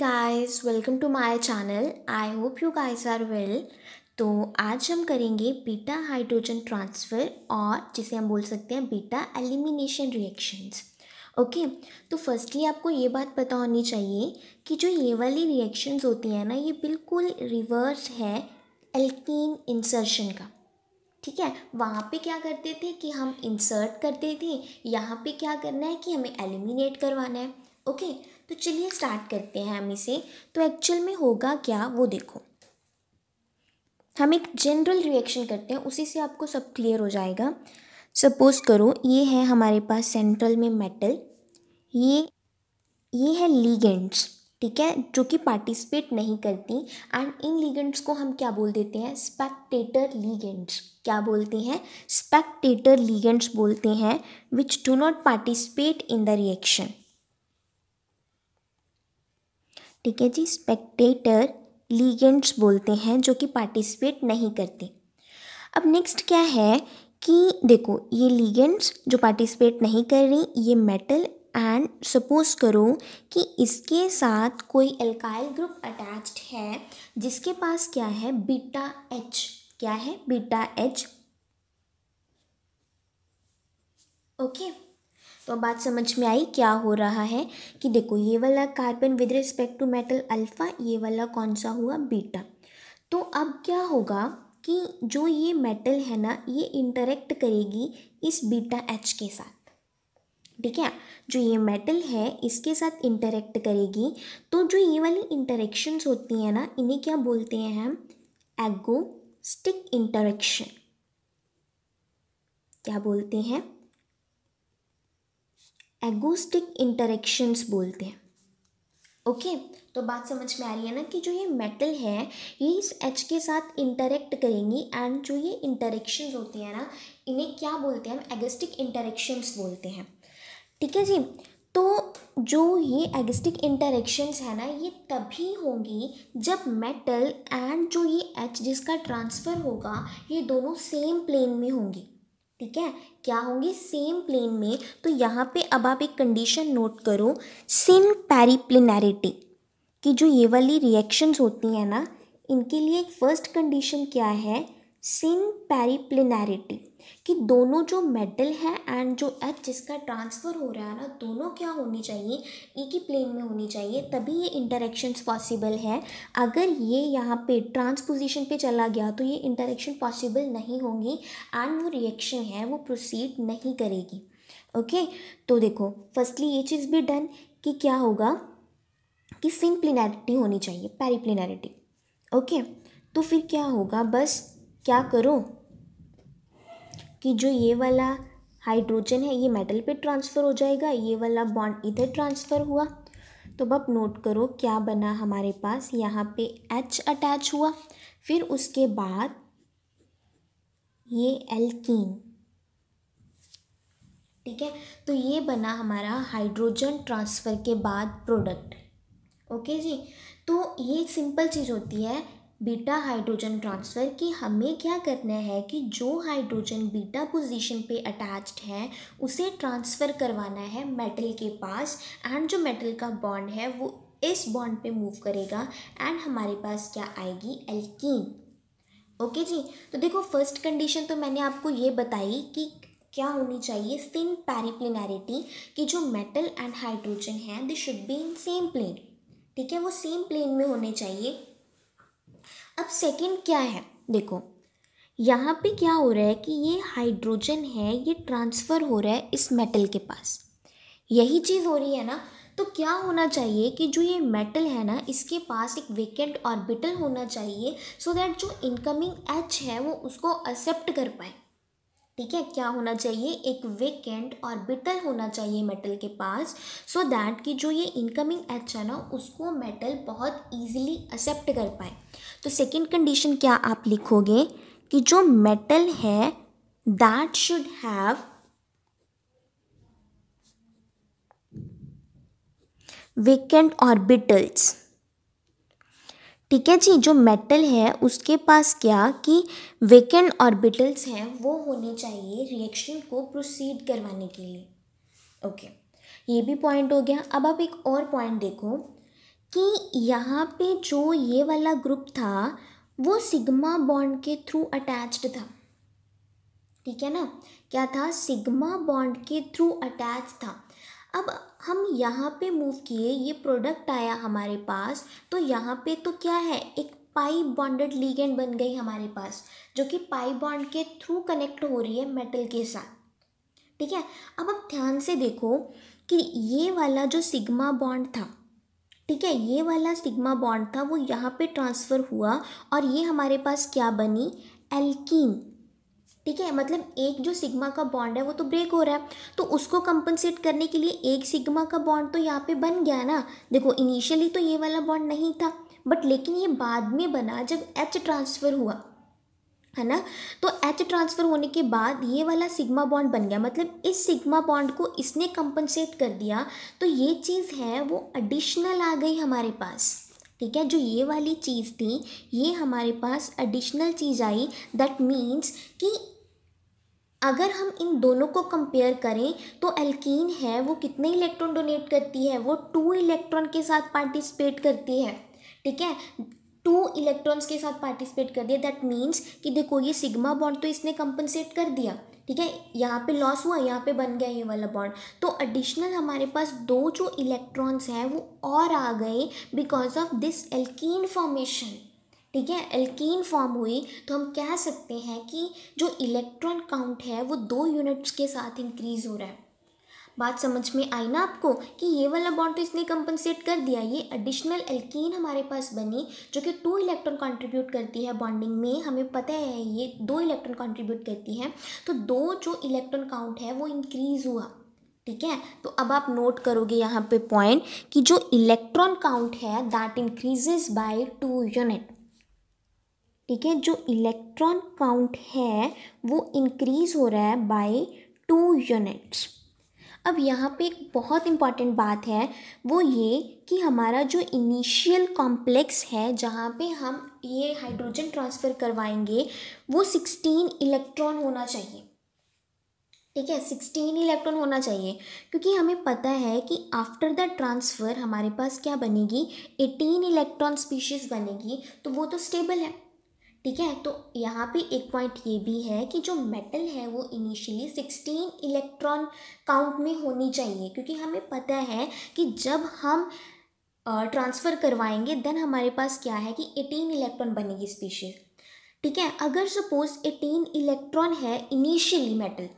Guys welcome to my channel I hope you guys are well तो आज हम करेंगे बीटा हाइड्रोजन ट्रांसफ़र और जिसे हम बोल सकते हैं बीटा एलिमिनेशन रिएक्शंस ओके तो फर्स्टली आपको ये बात पता होनी चाहिए कि जो ये वाली रिएक्शंस होती हैं ना ये बिल्कुल रिवर्स है एल्कीन इंसर्शन का ठीक है वहाँ पे क्या करते थे कि हम इंसर्ट करते थे यहाँ पे क्या करना है कि हमें एलिमिनेट करवाना है ओके okay, तो चलिए स्टार्ट करते हैं हम इसे तो एक्चुअल में होगा क्या वो देखो हम एक जनरल रिएक्शन करते हैं उसी से आपको सब क्लियर हो जाएगा सपोज़ करो ये है हमारे पास सेंट्रल में मेटल ये ये है लीगेंट्स ठीक है जो कि पार्टिसिपेट नहीं करती एंड इन लीगेंट्स को हम क्या बोल देते हैं स्पेक्टेटर लीगेंट्स क्या बोलते हैं स्पेक्टेटर लीगेंट्स बोलते हैं which do not participate in the reaction ठीक है जी स्पेक्टेटर लीगेंट्स बोलते हैं जो कि पार्टिसिपेट नहीं करते अब नेक्स्ट क्या है कि देखो ये लीगेंट्स जो पार्टिसिपेट नहीं कर रही ये मेटल एंड सपोज करो कि इसके साथ कोई एल्काइल ग्रुप अटैच्ड है जिसके पास क्या है बीटा एच क्या है बीटा एच ओके okay. तो बात समझ में आई क्या हो रहा है कि देखो ये वाला carbon with respect to metal alpha ये वाला कौन सा हुआ बीटा तो अब क्या होगा कि जो ये मेटल है ना ये इंटरेक्ट करेगी इस बीटा एच के साथ ठीक है जो ये मेटल है इसके साथ इंटरेक्ट करेगी तो जो ये वाली इंटरेक्शंस होती हैं ना इन्हें क्या बोलते हैं हम एगोस्टिक इंटरेक्शन क्या बोलते हैं एगोस्टिक इंटरेक्शंस बोलते हैं ओके okay, तो बात समझ में आ रही है ना कि जो ये मेटल है ये इस एच के साथ इंटरेक्ट करेंगी एंड जो ये इंटरेक्शन होती हैं ना इन्हें क्या बोलते हैं हम एगोस्टिक इंटरेक्शंस बोलते हैं ठीक है जी तो जो ये एगस्टिक इंटरेक्शंस है ना ये तभी होंगी जब मेटल एंड जो ये एच जिसका ट्रांसफ़र होगा ये दोनों सेम प्लेन में होंगी ठीक है क्या होंगे सेम प्लेन में तो यहाँ पे अब आप एक कंडीशन नोट करो सिन पैरीप्लिनैरिटी की जो ये वाली रिएक्शंस होती हैं ना इनके लिए एक फर्स्ट कंडीशन क्या है सिन पैरीप्लिनैरिटी कि दोनों जो मेटल है एंड जो एच जिसका ट्रांसफ़र हो रहा है ना दोनों क्या होनी चाहिए एक ही प्लेन में होनी चाहिए तभी ये इंटरेक्शंस पॉसिबल है अगर ये यहाँ पे ट्रांसपोजिशन पे चला गया तो ये इंटरेक्शन पॉसिबल नहीं होंगी एंड वो रिएक्शन है वो प्रोसीड नहीं करेगी ओके तो देखो फर्स्टली ये चीज़ भी डन कि क्या होगा कि सिम्प्लिनैरिटी होनी चाहिए पैरीप्लिनैरिटी ओके तो फिर क्या होगा बस क्या करो कि जो ये वाला हाइड्रोजन है ये मेटल पे ट्रांसफ़र हो जाएगा ये वाला बॉन्ड इधर ट्रांसफ़र हुआ तो अब नोट करो क्या बना हमारे पास यहाँ पे एच अटैच हुआ फिर उसके बाद ये एल्कीन ठीक है तो ये बना हमारा हाइड्रोजन ट्रांसफ़र के बाद प्रोडक्ट ओके जी तो ये सिंपल चीज़ होती है बीटा हाइड्रोजन ट्रांसफ़र कि हमें क्या करना है कि जो हाइड्रोजन बीटा पोजीशन पे अटैच्ड है उसे ट्रांसफ़र करवाना है मेटल के पास एंड जो मेटल का बॉन्ड है वो इस बॉन्ड पे मूव करेगा एंड हमारे पास क्या आएगी एल्कीन ओके जी तो देखो फर्स्ट कंडीशन तो मैंने आपको ये बताई कि क्या होनी चाहिए सिन पैरिप्लिनैरिटी कि जो मेटल एंड हाइड्रोजन है they should be in same plane ठीक है वो सेम प्लेन में होने चाहिए अब सेकंड क्या है देखो यहाँ पे क्या हो रहा है कि ये हाइड्रोजन है ये ट्रांसफ़र हो रहा है इस मेटल के पास यही चीज़ हो रही है ना तो क्या होना चाहिए कि जो ये मेटल है ना इसके पास एक वेकेंट ऑर्बिटल होना चाहिए सो so दैट जो इनकमिंग एच है वो उसको एक्सेप्ट कर पाए ठीक है क्या होना चाहिए एक वेकेंट और बिटल होना चाहिए मेटल के पास सो so दैट कि जो ये इनकमिंग एच है ना उसको मेटल बहुत ईजिली एक्सेप्ट कर पाए तो सेकंड कंडीशन क्या आप लिखोगे कि जो मेटल है that should have vacant orbitals ठीक है जी जो मेटल है उसके पास क्या कि वेकेंट ऑर्बिटल्स हैं वो होने चाहिए रिएक्शन को प्रोसीड करवाने के लिए ओके ये भी पॉइंट हो गया अब आप एक और पॉइंट देखो कि यहाँ पे जो ये वाला ग्रुप था वो सिग्मा बॉन्ड के थ्रू अटैच्ड था ठीक है ना क्या था सिग्मा बॉन्ड के थ्रू अटैच था अब हम यहाँ पे मूव किए ये प्रोडक्ट आया हमारे पास तो यहाँ पे तो क्या है एक पाई बॉन्डेड लीगेंड बन गई हमारे पास जो कि पाई बॉन्ड के थ्रू कनेक्ट हो रही है मेटल के साथ ठीक है अब आप ध्यान से देखो कि ये वाला जो सिग्मा बॉन्ड था ठीक है ये वाला सिग्मा बॉन्ड था वो यहाँ पे ट्रांसफ़र हुआ और ये हमारे पास क्या बनी एल्कीन ठीक है मतलब एक जो सिग्मा का बॉन्ड है वो तो ब्रेक हो रहा है तो उसको कंपनसेट करने के लिए एक सिग्मा का बॉन्ड तो यहाँ पे बन गया ना देखो इनिशियली तो ये वाला बॉन्ड नहीं था बट लेकिन ये बाद में बना जब एच ट्रांसफ़र हुआ है ना तो एच ट्रांसफ़र होने के बाद ये वाला सिग्मा बॉन्ड बन गया मतलब इस सिग्मा बॉन्ड को इसने कंपनसेट कर दिया तो ये चीज़ है वो एडिशनल आ गई हमारे पास ठीक है जो ये वाली चीज़ थी ये हमारे पास एडिशनल चीज़ आई दैट मीन्स कि अगर हम इन दोनों को कंपेयर करें तो एल्कीन है वो कितने इलेक्ट्रॉन डोनेट करती है वो टू इलेक्ट्रॉन के साथ पार्टिसिपेट करती है ठीक है टू इलेक्ट्रॉन्स के साथ पार्टिसिपेट कर दिया दैट मीन्स कि देखो ये सिग्मा बॉन्ड तो इसने कंपनसेट कर दिया ठीक है यहाँ पे लॉस हुआ यहाँ पे बन गया ये वाला बॉन्ड तो एडिशनल हमारे पास दो जो इलेक्ट्रॉन्स हैं वो और आ गए because of this alkene formation ठीक है एल्कीन फॉर्म हुई तो हम कह सकते हैं कि जो इलेक्ट्रॉन काउंट है वो दो यूनिट्स के साथ इंक्रीज़ हो रहा है बात समझ में आई ना आपको कि ये वाला बॉन्ड तो इसने कंपनसेट कर दिया ये एडिशनल एल्कीन हमारे पास बनी जो कि टू इलेक्ट्रॉन कंट्रीब्यूट करती है बॉन्डिंग में हमें पता है ये दो इलेक्ट्रॉन कंट्रीब्यूट करती है तो दो जो इलेक्ट्रॉन काउंट है वो इंक्रीज़ हुआ ठीक है तो अब आप नोट करोगे यहाँ पे पॉइंट कि जो इलेक्ट्रॉन काउंट है that increases by two unit ठीक है जो इलेक्ट्रॉन काउंट है वो इंक्रीज हो रहा है बाय टू यूनिट्स अब यहाँ पे एक बहुत इम्पॉर्टेंट बात है वो ये कि हमारा जो इनिशियल कॉम्प्लेक्स है जहाँ पे हम ये हाइड्रोजन ट्रांसफ़र करवाएंगे वो सिक्सटीन इलेक्ट्रॉन होना चाहिए ठीक है सिक्सटीन इलेक्ट्रॉन होना चाहिए क्योंकि हमें पता है कि आफ्टर द ट्रांसफ़र हमारे पास क्या बनेगी एटीन इलेक्ट्रॉन स्पीशीज़ बनेगी तो वो तो स्टेबल है ठीक है तो यहाँ पे एक पॉइंट ये भी है कि जो मेटल है वो इनिशियली सिक्सटीन इलेक्ट्रॉन काउंट में होनी चाहिए क्योंकि हमें पता है कि जब हम ट्रांसफ़र करवाएंगे देन हमारे पास क्या है कि एटीन इलेक्ट्रॉन बनेगी स्पीशीज ठीक है अगर सपोज एटीन इलेक्ट्रॉन है इनिशियली मेटल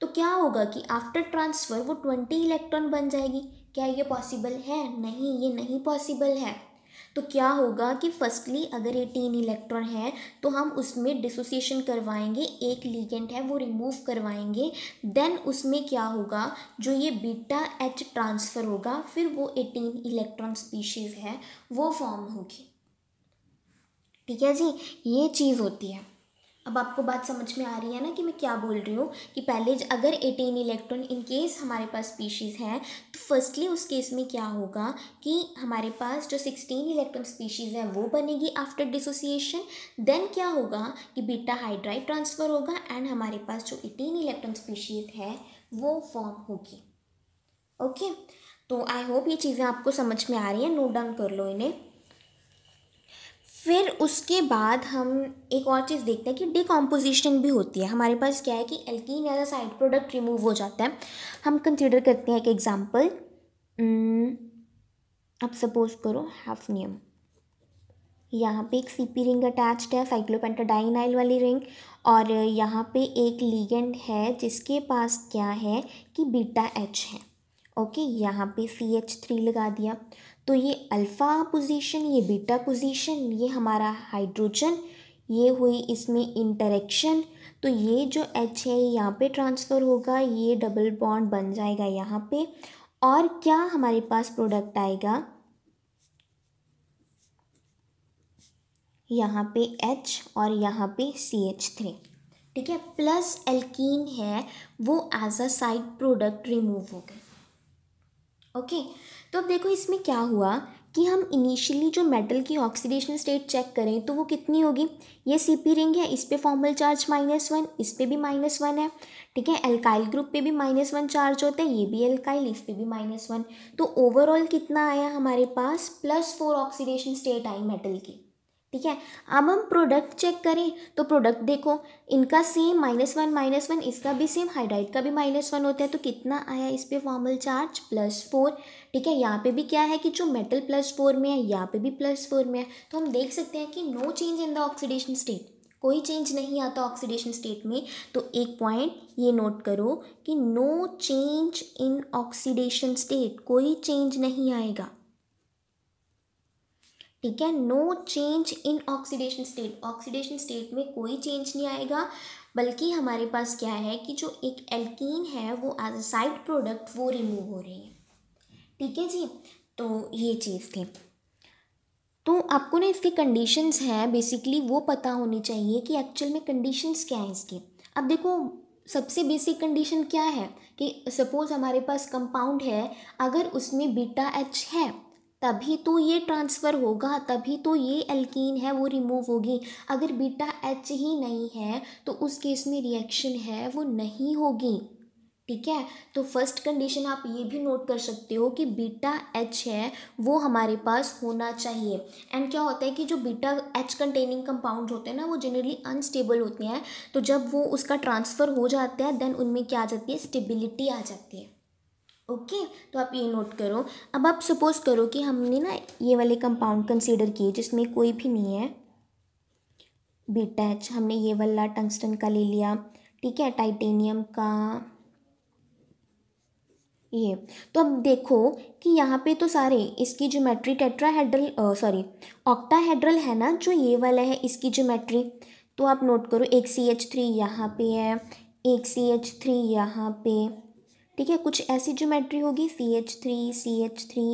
तो क्या होगा कि आफ्टर ट्रांसफ़र वो ट्वेंटी इलेक्ट्रॉन बन जाएगी क्या ये पॉसिबल है नहीं ये नहीं पॉसिबल है तो क्या होगा कि फर्स्टली अगर एटीन इलेक्ट्रॉन है तो हम उसमें डिसोसिएशन करवाएंगे एक लीगेंट है वो रिमूव करवाएंगे देन उसमें क्या होगा जो ये बीटा एच ट्रांसफ़र होगा फिर वो एटीन इलेक्ट्रॉन स्पीशीज़ है वो फॉर्म होगी ठीक है जी ये चीज़ होती है अब आपको बात समझ में आ रही है ना कि मैं क्या बोल रही हूँ कि पहले अगर एटीन इलेक्ट्रॉन इन केस हमारे पास स्पीशीज़ है तो फर्स्टली उस केस में क्या होगा कि हमारे पास जो सिक्सटीन इलेक्ट्रॉन स्पीशीज़ है वो बनेगी आफ्टर डिसोसिएशन देन क्या होगा कि बीटा हाइड्राइड ट्रांसफ़र होगा एंड हमारे पास जो एटीन इलेक्ट्रॉन स्पीशीज़ है वो फॉर्म होगी ओके तो आई होप ये चीज़ें आपको समझ में आ रही हैं नोट डाउन कर लो इन्हें फिर उसके बाद हम एक और चीज़ देखते हैं कि डिकम्पोजिशन भी होती है हमारे पास क्या है कि alkene as a side product remove हो जाता है हम कंसिडर करते हैं एक एग्जाम्पल hmm, अब सपोज करो हाफनियम यहाँ पे एक सीपी रिंग अटैच्ड है साइक्लोपेंटाडाइनाइल वाली रिंग और यहाँ पे एक लीगेंड है जिसके पास क्या है कि बीटा एच है ओके यहाँ पे सी एच थ्री लगा दिया तो ये अल्फ़ा पोजीशन ये बीटा पोजीशन ये हमारा हाइड्रोजन ये हुई इसमें इंटरेक्शन तो ये जो एच है यहाँ पे ट्रांसफ़र होगा ये डबल बॉन्ड बन जाएगा यहाँ पे और क्या हमारे पास प्रोडक्ट आएगा यहाँ पे एच और यहाँ पे सी एच थ्री ठीक है प्लस एल्कीन है वो as a side product remove हो गए ओके okay? तो अब देखो इसमें क्या हुआ कि हम इनिशियली जो मेटल की ऑक्सीडेशन स्टेट चेक करें तो वो कितनी होगी ये सी पी रिंग है इस पर फॉर्मल चार्ज माइनस वन इस पर भी माइनस वन है ठीक है एल्काइल ग्रुप पे भी माइनस वन चार्ज होता है ये भी एल्काइल इस पर भी माइनस वन तो ओवरऑल कितना आया हमारे पास प्लस फोर ऑक्सीडेशन स्टेट आई मेटल की ठीक है अब हम प्रोडक्ट चेक करें तो प्रोडक्ट देखो इनका same minus one minus one इसका भी सेम हाइड्राइड का भी माइनस वन होता है तो कितना आया इस पर फॉर्मल चार्ज प्लस फोर ठीक है यहाँ पे भी क्या है कि जो मेटल प्लस फोर में है यहाँ पे भी प्लस फोर में है तो हम देख सकते हैं कि no change in the oxidation state कोई चेंज नहीं आता ऑक्सीडेशन स्टेट में तो एक पॉइंट ये नोट करो कि no change in oxidation state कोई चेंज नहीं आएगा ठीक है no change in oxidation state oxidation state में कोई चेंज नहीं आएगा बल्कि हमारे पास क्या है कि जो एक एल्कीन है वो एज अ साइड प्रोडक्ट वो रिमूव हो रही है ठीक है जी तो ये चीज़ थी तो आपको ना इसके कंडीशंस हैं बेसिकली वो पता होनी चाहिए कि एक्चुअल में कंडीशंस क्या हैं इसके अब देखो सबसे बेसिक कंडीशन क्या है कि सपोज़ हमारे पास कंपाउंड है अगर उसमें बीटा एच है तभी तो ये ट्रांसफ़र होगा तभी तो ये एल्कीन है वो रिमूव होगी अगर बीटा एच ही नहीं है तो उस केस में रिएक्शन है वो नहीं होगी ठीक है तो फर्स्ट कंडीशन आप ये भी नोट कर सकते हो कि बीटा एच है वो हमारे पास होना चाहिए एंड क्या होता है कि जो बीटा एच कंटेनिंग कंपाउंड होते हैं ना वो जनरली अनस्टेबल होते हैं तो जब वो उसका ट्रांसफ़र हो जाता है देन उनमें क्या आ जाती है स्टेबिलिटी आ जाती है ओके तो आप ये नोट करो अब आप सपोज़ करो कि हमने ना ये वाले कंपाउंड कंसीडर किए जिसमें कोई भी नहीं है बीटा एच हमने ये वाला टंगस्टन का ले लिया ठीक है टाइटेनियम का ये तो अब देखो कि यहाँ पे तो सारे इसकी ज्योमेट्री टेट्राहेड्रल सॉरी ऑक्टाहेड्रल है ना जो ये वाला है इसकी ज्योमेट्री तो आप नोट करो एक सी एच थ्री यहाँ पे है एक सी एच थ्री यहाँ पे ठीक है कुछ ऐसी ज्योमेट्री होगी C H three C H three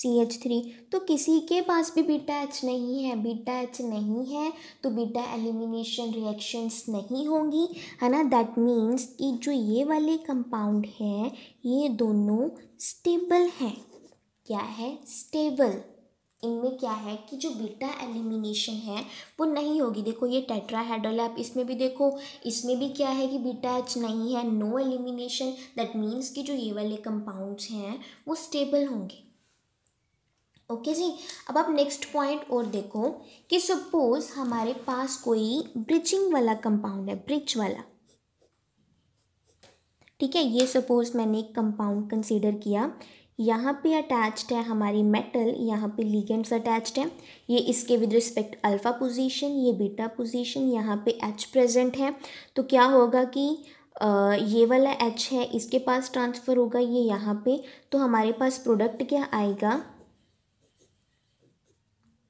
C H three तो किसी के पास भी बीटा एच नहीं है बीटा एच नहीं है तो बीटा एलिमिनेशन रिएक्शंस नहीं होंगी है ना दैट मीन्स कि जो ये वाले कंपाउंड हैं ये दोनों स्टेबल हैं क्या है स्टेबल इनमें क्या है कि जो बीटा एलिमिनेशन है वो नहीं होगी देखो ये टेट्राहेड्रल है आप इसमें भी देखो इसमें भी क्या है कि बीटा एच नहीं है नो एलिमिनेशन दैट मीन्स कि जो ये वाले कंपाउंड्स हैं वो स्टेबल होंगे ओके okay जी अब आप नेक्स्ट पॉइंट और देखो कि सपोज हमारे पास कोई ब्रिजिंग वाला कंपाउंड है ब्रिज वाला ठीक है ये सपोज मैंने एक कंपाउंड कंसीडर किया यहाँ पे अटैच्ड है हमारी मेटल यहाँ पे लिगेंड्स अटैच्ड है ये इसके विद रिस्पेक्ट अल्फ़ा पोजीशन ये बीटा पोजीशन यहाँ पे एच प्रेजेंट है तो क्या होगा कि आ, ये वाला एच है इसके पास ट्रांसफ़र होगा ये यहाँ पे तो हमारे पास प्रोडक्ट क्या आएगा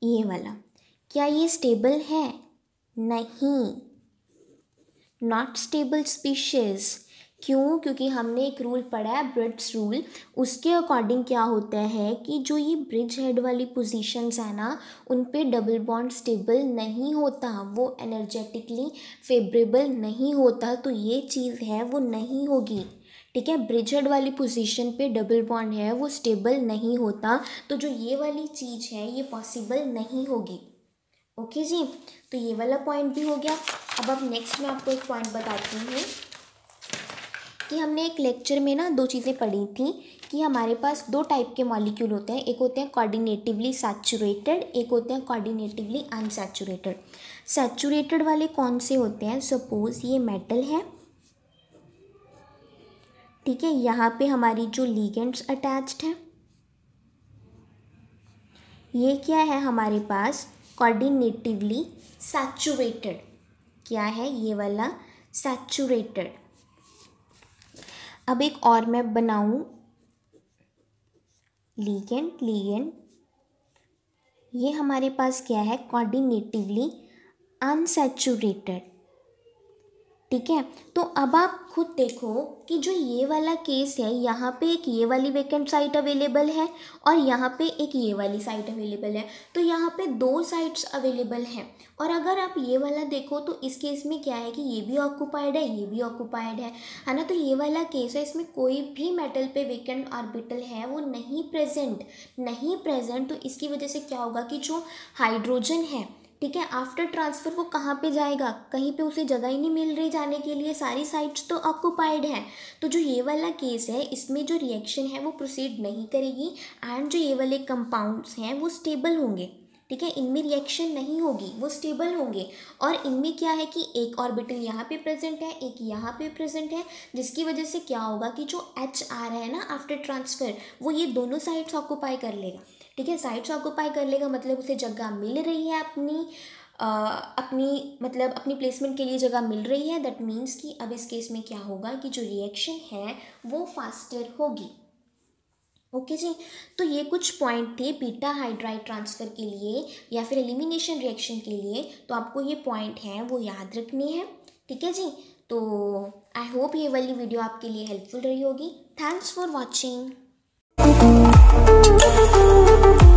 ये वाला क्या ये स्टेबल है नहीं नॉट स्टेबल स्पीशीज़ क्यों क्योंकि हमने एक रूल पढ़ा है ब्रिड्स रूल उसके अकॉर्डिंग क्या होता है कि जो ये ब्रिज हेड वाली पोजीशंस है ना उन पे डबल बॉन्ड स्टेबल नहीं होता वो एनर्जेटिकली फेवरेबल नहीं होता तो ये चीज़ है वो नहीं होगी ठीक है ब्रिज हेड वाली पोजीशन पे डबल बॉन्ड है वो स्टेबल नहीं होता तो जो ये वाली चीज़ है ये पॉसिबल नहीं होगी ओके जी तो ये वाला पॉइंट भी हो गया अब अब नेक्स्ट मैं आपको एक पॉइंट बताती हूँ कि हमने एक लेक्चर में ना दो चीज़ें पढ़ी थी कि हमारे पास दो टाइप के मॉलिक्यूल होते हैं एक होते हैं कोऑर्डिनेटिवली सैचुरेटेड एक होते हैं कोऑर्डिनेटिवली अनसैचुरेटेड सैचुरेटेड वाले कौन से होते हैं सपोज ये मेटल है ठीक है यहाँ पे हमारी जो लीगेंट्स अटैच्ड है ये क्या है हमारे पास कॉर्डिनेटिवली सैचुरेटेड क्या है ये वाला सैचुरेटेड अब एक और मैं बनाऊँ लीगेंड लीगेंड ये हमारे पास क्या है कॉर्डिनेटिवली अनसेचुरेटेड ठीक है तो अब आप खुद देखो कि जो ये वाला केस है यहाँ पे एक ये वाली वेकेंट साइट अवेलेबल है और यहाँ पे एक ये वाली साइट अवेलेबल है तो यहाँ पे दो साइट्स अवेलेबल हैं और अगर आप ये वाला देखो तो इस केस में क्या है कि ये भी ऑक्यूपाइड है ये भी ऑक्यूपाइड है है ना तो ये वाला केस है इसमें कोई भी मेटल पे वेकेंट ऑर्बिटल है वो नहीं प्रेजेंट नहीं प्रेजेंट तो इसकी वजह से क्या होगा कि जो हाइड्रोजन है ठीक है आफ्टर ट्रांसफ़र वो कहाँ पे जाएगा कहीं पे उसे जगह ही नहीं मिल रही जाने के लिए सारी साइट्स तो ऑक्यूपाइड हैं तो जो ये वाला केस है इसमें जो रिएक्शन है वो प्रोसीड नहीं करेगी एंड जो ये वाले कंपाउंड्स हैं वो स्टेबल होंगे ठीक है इनमें रिएक्शन नहीं होगी वो स्टेबल होंगे और इनमें क्या है कि एक ऑर्बिटल यहाँ पे प्रेजेंट है एक यहाँ पे प्रेजेंट है जिसकी वजह से क्या होगा कि जो एच आ रहा है ना आफ्टर ट्रांसफ़र वो ये दोनों साइड्स ऑक्यूपाई कर लेगा ठीक है साइड से ऑक्यूपाई कर लेगा मतलब उसे जगह मिल रही है अपनी आ, अपनी मतलब अपनी प्लेसमेंट के लिए जगह मिल रही है दैट मीन्स कि अब इस केस में क्या होगा कि जो रिएक्शन है वो फास्टर होगी ओके okay जी तो ये कुछ पॉइंट थे बीटा हाइड्राइड ट्रांसफ़र के लिए या फिर एलिमिनेशन रिएक्शन के लिए तो आपको ये पॉइंट हैं वो याद रखने हैं ठीक है जी तो आई होप ये वाली वीडियो आपके लिए हेल्पफुल रही होगी थैंक्स फॉर वॉचिंग